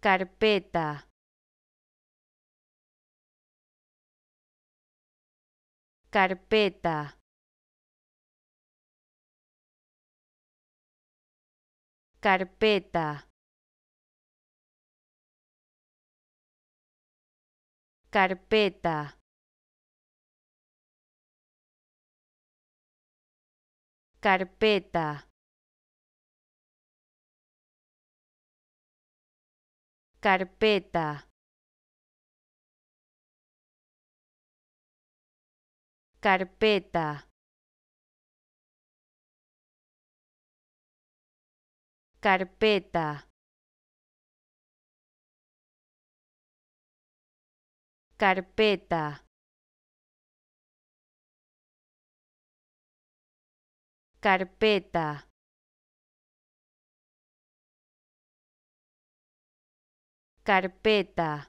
carpeta carpeta carpeta carpeta carpeta carpeta carpeta carpeta carpeta carpeta carpeta